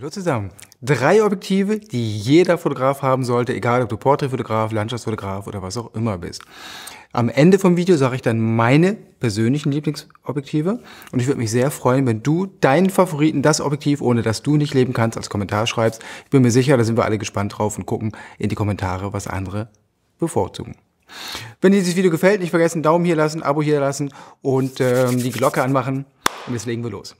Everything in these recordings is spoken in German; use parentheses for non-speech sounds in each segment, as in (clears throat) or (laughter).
Hallo zusammen. Drei Objektive, die jeder Fotograf haben sollte, egal ob du Porträtfotograf, Landschaftsfotograf oder was auch immer bist. Am Ende vom Video sage ich dann meine persönlichen Lieblingsobjektive und ich würde mich sehr freuen, wenn du deinen Favoriten, das Objektiv, ohne dass du nicht leben kannst, als Kommentar schreibst. Ich bin mir sicher, da sind wir alle gespannt drauf und gucken in die Kommentare, was andere bevorzugen. Wenn dir dieses Video gefällt, nicht vergessen, Daumen hier lassen, Abo hier lassen und ähm, die Glocke anmachen und jetzt legen wir los.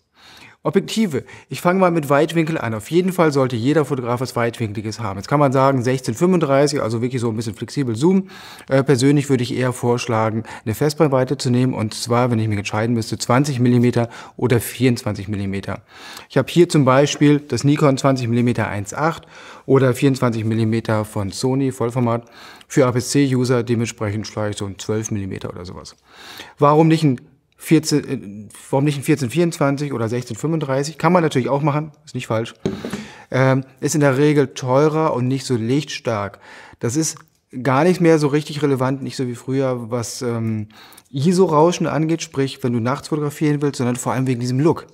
Objektive. Ich fange mal mit Weitwinkel an. Auf jeden Fall sollte jeder Fotograf was Weitwinkliges haben. Jetzt kann man sagen 1635, also wirklich so ein bisschen flexibel zoomen. Äh, persönlich würde ich eher vorschlagen, eine Festbrennweite zu nehmen und zwar, wenn ich mich entscheiden müsste, 20 Millimeter oder 24 Millimeter. Ich habe hier zum Beispiel das Nikon 20 Millimeter 1.8 oder 24 Millimeter von Sony Vollformat für APS-C-User dementsprechend vielleicht so ein 12 Millimeter oder sowas. Warum nicht ein 14, äh, warum nicht ein 1424 oder 1635? Kann man natürlich auch machen, ist nicht falsch. Ähm, ist in der Regel teurer und nicht so lichtstark. Das ist gar nicht mehr so richtig relevant, nicht so wie früher, was ähm, ISO-Rauschen angeht, sprich, wenn du nachts fotografieren willst, sondern vor allem wegen diesem Look.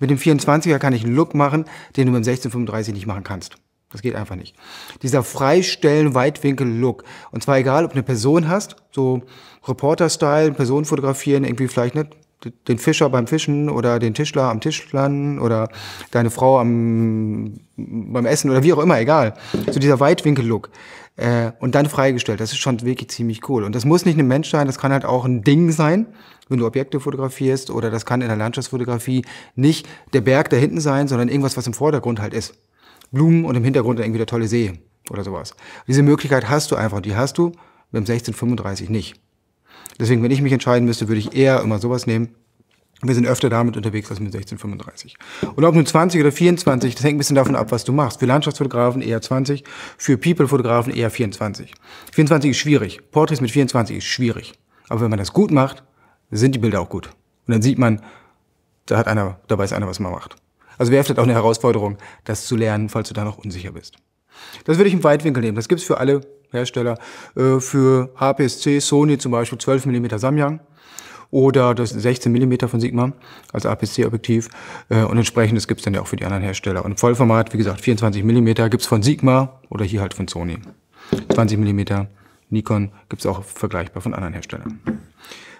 Mit dem 24er kann ich einen Look machen, den du mit dem 1635 nicht machen kannst. Das geht einfach nicht. Dieser freistellen Weitwinkel-Look. Und zwar egal, ob du eine Person hast, so Reporter-Style, Person fotografieren, irgendwie vielleicht nicht ne, den Fischer beim Fischen oder den Tischler am Tischlern oder deine Frau am, beim Essen oder wie auch immer, egal. So dieser Weitwinkel-Look. Äh, und dann freigestellt. Das ist schon wirklich ziemlich cool. Und das muss nicht ein Mensch sein, das kann halt auch ein Ding sein, wenn du Objekte fotografierst oder das kann in der Landschaftsfotografie nicht der Berg da hinten sein, sondern irgendwas, was im Vordergrund halt ist. Blumen und im Hintergrund irgendwie der tolle See oder sowas. Diese Möglichkeit hast du einfach, die hast du mit dem 1635 nicht. Deswegen, wenn ich mich entscheiden müsste, würde ich eher immer sowas nehmen. Wir sind öfter damit unterwegs als mit 1635. Und ob nun 20 oder 24, das hängt ein bisschen davon ab, was du machst. Für Landschaftsfotografen eher 20, für People-Fotografen eher 24. 24 ist schwierig. Portraits mit 24 ist schwierig. Aber wenn man das gut macht, sind die Bilder auch gut. Und dann sieht man, da hat einer, dabei ist einer, was man macht. Also wäre vielleicht auch eine Herausforderung, das zu lernen, falls du da noch unsicher bist. Das würde ich im Weitwinkel nehmen. Das gibt's für alle Hersteller. Äh, für HPSC, Sony zum Beispiel 12 mm Samyang oder das 16 mm von Sigma als APC-Objektiv. Äh, und entsprechend entsprechendes gibt's dann ja auch für die anderen Hersteller. Und Vollformat, wie gesagt, 24 mm gibt's von Sigma oder hier halt von Sony. 20 mm Nikon gibt's auch vergleichbar von anderen Herstellern.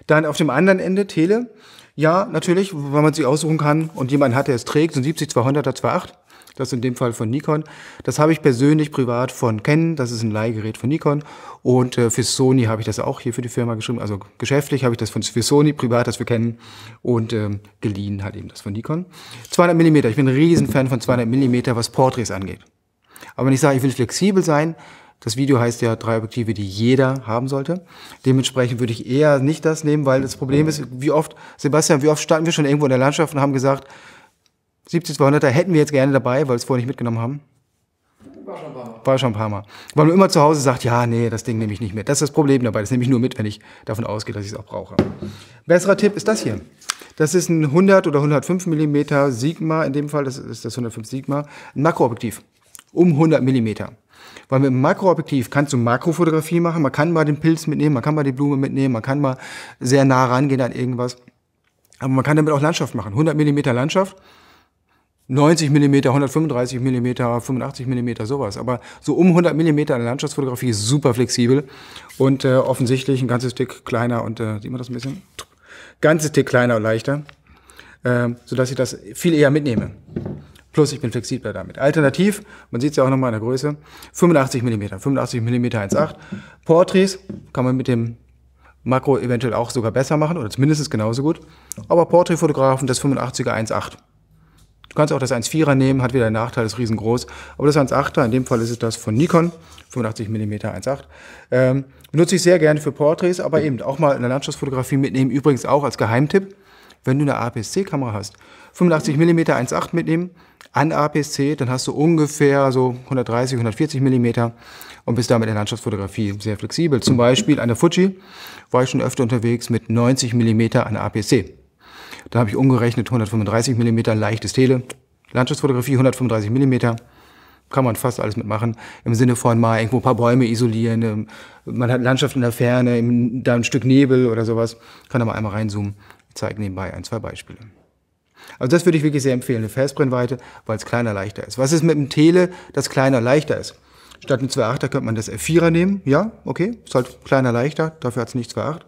Dann auf dem anderen Ende Tele ja, natürlich, weil man sich aussuchen kann und jemand hat, der es trägt, so ein 70-200er 2.8. Das ist in dem Fall von Nikon. Das habe ich persönlich privat von kennen. Das ist ein Leihgerät von Nikon. Und äh, für Sony habe ich das auch hier für die Firma geschrieben. Also geschäftlich habe ich das von, für Sony, privat das wir kennen. Und ähm, geliehen hat eben das von Nikon. 200 Millimeter. Ich bin ein Riesenfan von 200 Millimeter, was Porträts angeht. Aber wenn ich sage, ich will flexibel sein, das Video heißt ja drei Objektive, die jeder haben sollte. Dementsprechend würde ich eher nicht das nehmen, weil das Problem ist, wie oft, Sebastian, wie oft standen wir schon irgendwo in der Landschaft und haben gesagt, 70-200er hätten wir jetzt gerne dabei, weil wir es vorher nicht mitgenommen haben. War schon, ein paar Mal. Weil man immer zu Hause sagt, ja, nee, das Ding nehme ich nicht mit. Das ist das Problem dabei. Das nehme ich nur mit, wenn ich davon ausgehe, dass ich es auch brauche. Besserer Tipp ist das hier. Das ist ein 100 oder 105 mm Sigma, in dem Fall, das ist das 105 Sigma, ein Makroobjektiv um 100 mm. Weil mit dem Makroobjektiv kannst du Makrofotografie machen, man kann mal den Pilz mitnehmen, man kann mal die Blume mitnehmen, man kann mal sehr nah rangehen an irgendwas. Aber man kann damit auch Landschaft machen. 100 Millimeter Landschaft, 90 Millimeter, 135 Millimeter, 85 Millimeter, sowas. Aber so um 100 Millimeter in der Landschaftsfotografie ist super flexibel und äh, offensichtlich ein ganzes Tick kleiner und äh, sieht man das ein bisschen? Ganzes Tick kleiner und leichter, äh, sodass ich das viel eher mitnehme. Plus ich bin flexibler damit. Alternativ, man sieht es ja auch nochmal in der Größe, 85 mm, 85 mm 1.8. Portraits kann man mit dem Makro eventuell auch sogar besser machen oder zumindest genauso gut. Aber Porträtfotografen, das 85er 1.8. Du kannst auch das 1.4er nehmen, hat wieder einen Nachteil, ist riesengroß. Aber das 1.8er, in dem Fall ist es das von Nikon, 85 mm 1.8. Ähm, benutze ich sehr gerne für Portraits, aber eben auch mal in der Landschaftsfotografie mitnehmen. Übrigens auch als Geheimtipp, wenn du eine APS-C-Kamera hast, 85 mm 1.8 mitnehmen, an APC, dann hast du ungefähr so 130, 140 Millimeter und bist damit in der Landschaftsfotografie sehr flexibel. Zum Beispiel an der Fuji war ich schon öfter unterwegs mit 90 Millimeter an APC. Da habe ich umgerechnet 135 Millimeter leichtes Tele, Landschaftsfotografie 135 Millimeter kann man fast alles mitmachen. Im Sinne von mal irgendwo ein paar Bäume isolieren. Ähm, man hat Landschaft in der Ferne, da ein Stück Nebel oder sowas. Kann da mal einmal reinzoomen. Ich zeige nebenbei ein, zwei Beispiele. Also das würde ich wirklich sehr empfehlen, eine Festbrennweite, weil es kleiner, leichter ist. Was ist mit dem Tele, das kleiner, leichter ist? Statt einem 2.8er könnte man das F4er nehmen. Ja, okay, ist halt kleiner, leichter, dafür hat es nicht 2.8.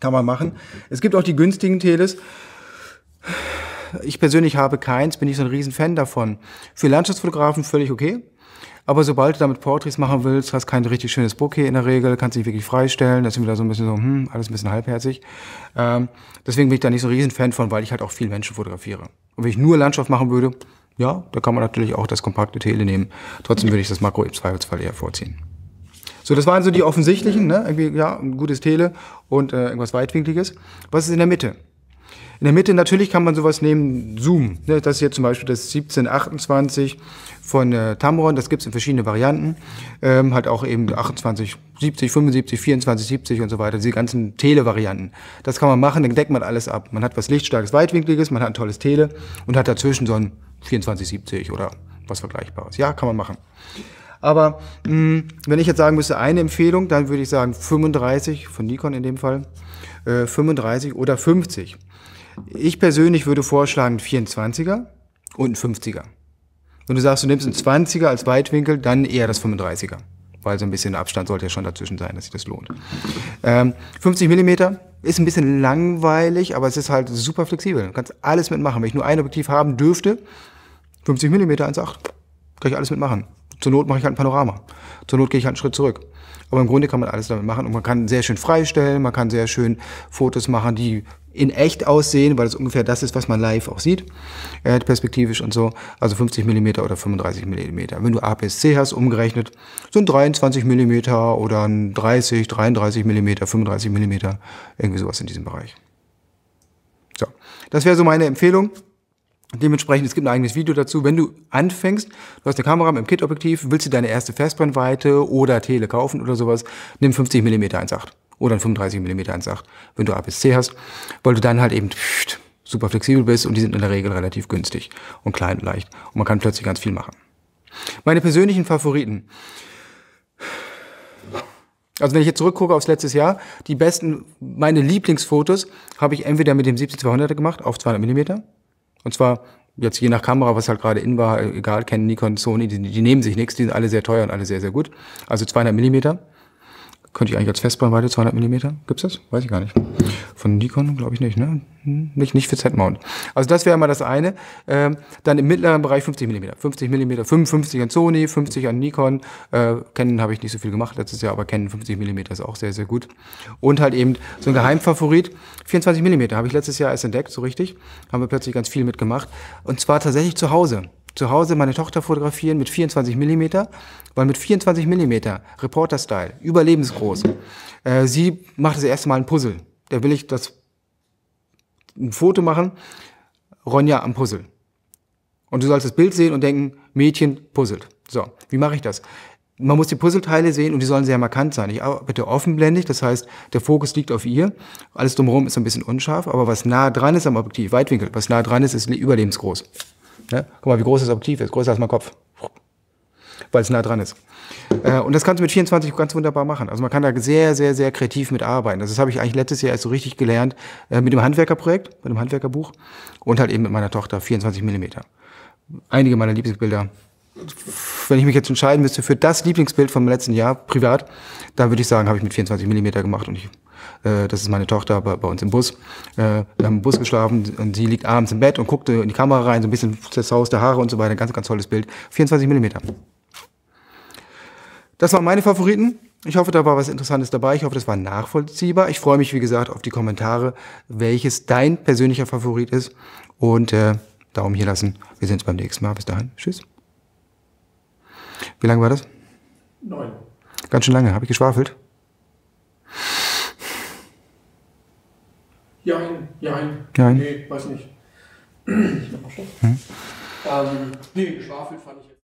Kann man machen. Es gibt auch die günstigen Teles. Ich persönlich habe keins, bin ich so ein Riesenfan davon. Für Landschaftsfotografen völlig okay. Aber sobald du damit Portraits machen willst, hast kein richtig schönes Bouquet in der Regel, kannst dich wirklich freistellen. Das ist wieder so ein bisschen so, hm, alles ein bisschen halbherzig. Ähm, deswegen bin ich da nicht so ein Riesenfan von, weil ich halt auch viel Menschen fotografiere. Und wenn ich nur Landschaft machen würde, ja, da kann man natürlich auch das kompakte Tele nehmen. Trotzdem würde ich das Makro im Zweifelsfall eher vorziehen. So, das waren so die offensichtlichen, ne? Irgendwie, ja, ein gutes Tele und äh, irgendwas Weitwinkliges. Was ist in der Mitte? In der Mitte natürlich kann man sowas nehmen, Zoom. Ne? Das hier zum Beispiel das 1728 von äh, Tamron, das gibt es in verschiedenen Varianten. Ähm, hat auch eben 28, 70, 75, 24, 70 und so weiter, diese ganzen Tele-Varianten. Das kann man machen, dann deckt man alles ab. Man hat was lichtstarkes, weitwinkliges, man hat ein tolles Tele und hat dazwischen so ein 24, 70 oder was Vergleichbares. Ja, kann man machen. Aber mh, hm, wenn ich jetzt sagen müsste, eine Empfehlung, dann würde ich sagen 35 von Nikon in dem Fall, äh, 35 oder 50. Ich persönlich würde vorschlagen, 24er und 50er. Wenn du sagst, du nimmst einen 20er als Weitwinkel, dann eher das 35er. Weil so ein bisschen Abstand sollte ja schon dazwischen sein, dass sich das lohnt. Ähm, 50 Millimeter ist ein bisschen langweilig, aber es ist halt super flexibel. Du kannst alles mitmachen. Wenn ich nur ein Objektiv haben dürfte, 50 Millimeter 1,8, kann ich alles mitmachen. Zur Not mache ich halt ein Panorama. Zur Not gehe ich halt einen Schritt zurück. Aber im Grunde kann man alles damit machen und man kann sehr schön freistellen, man kann sehr schön Fotos machen, die in echt aussehen, weil es ungefähr das ist, was man live auch sieht, äh, perspektivisch und so. Also 50 mm oder 35 mm. Wenn du APS-C hast, umgerechnet, so ein 23 mm oder ein 30, 33 mm, 35 mm, irgendwie sowas in diesem Bereich. So, das wäre so meine Empfehlung. Dementsprechend, es gibt ein eigenes Video dazu. Wenn du anfängst, du hast eine Kamera mit einem Kit-Objektiv, willst du deine erste Festbrennweite oder Tele kaufen oder sowas, nimm 50 mm 1.8 oder ein 35 mm 1.8, wenn du APS-C hast, weil du dann halt eben super flexibel bist und die sind in der Regel relativ günstig und klein und leicht und man kann plötzlich ganz viel machen. Meine persönlichen Favoriten. Also wenn ich jetzt zurückgucke aufs letztes Jahr, die besten, meine Lieblingsfotos habe ich entweder mit dem 70-200er gemacht auf 200 mm und zwar jetzt je nach Kamera, was halt gerade in war, egal, kennen Nikon, Sony, die, die nehmen sich nichts, die sind alle sehr teuer und alle sehr, sehr gut. Also 200 Millimeter. Könnte ich eigentlich als Festbrennweite 200 Millimeter? Gibt's das? Weiß ich gar nicht. Von Nikon glaube ich nicht, ne? Hm, nicht, nicht für Z-Mount. Also das wäre mal das eine. Ähm, dann im mittleren Bereich 50 Millimeter. 50 Millimeter, 55 an Sony, 50 an Nikon. Äh, Canon habe ich nicht so viel gemacht letztes Jahr, aber Canon 50 Millimeter ist auch sehr, sehr gut. Und halt eben so ein Geheimfavorit, 24 Millimeter habe ich letztes Jahr erst entdeckt, so richtig. Haben wir plötzlich ganz viel mitgemacht. Und zwar tatsächlich zu Hause zu Hause meine Tochter fotografieren mit 24 mm, weil mit 24 mm, Reporter-Style, überlebensgroß. Äh, sie macht das erste Mal ein Puzzle. Da will ich das ein Foto machen, Ronja am Puzzle. Und du sollst das Bild sehen und denken, Mädchen puzzelt. So, wie mache ich das? Man muss die Puzzleteile sehen und die sollen sehr markant sein. Ich arbeite offenblendig, das heißt, der Fokus liegt auf ihr. Alles drumherum ist ein bisschen unscharf, aber was nah dran ist am Objektiv, Weitwinkel, was nah dran ist, ist überlebensgroß. Ne? Guck mal, wie groß das Objektiv ist, größer als mein Kopf, weil es nah dran ist. Äh, und das kannst du mit 24 ganz wunderbar machen. Also man kann da sehr, sehr, sehr kreativ mit arbeiten. Das habe ich eigentlich letztes Jahr erst so richtig gelernt äh, mit dem Handwerkerprojekt, mit dem Handwerkerbuch und halt eben mit meiner Tochter 24 Millimeter. Einige meiner Lieblingsbilder wenn ich mich jetzt entscheiden müsste für das Lieblingsbild vom letzten Jahr privat, dann würde ich sagen, habe ich mit 24 Millimeter gemacht und ich, äh, das ist meine Tochter bei, bei uns im Bus. Äh, wir haben im Bus geschlafen und sie liegt abends im Bett und guckte in die Kamera rein, so ein bisschen zerzauste Haare und so weiter. Ganz, ganz tolles Bild. 24 Millimeter. Das waren meine Favoriten. Ich hoffe, da war was Interessantes dabei. Ich hoffe, das war nachvollziehbar. Ich freue mich, wie gesagt, auf die Kommentare, welches dein persönlicher Favorit ist. Und äh, Daumen hier lassen. Wir sehen uns beim nächsten Mal. Bis dahin. Tschüss. Wie lange war das? Neun. Ganz schön lange. Habe ich geschwafelt? Ja, nein. ja, nein. Ja, ein. Nee, weiß nicht. (clears throat) hm? ähm, nee, geschwafelt fand ich.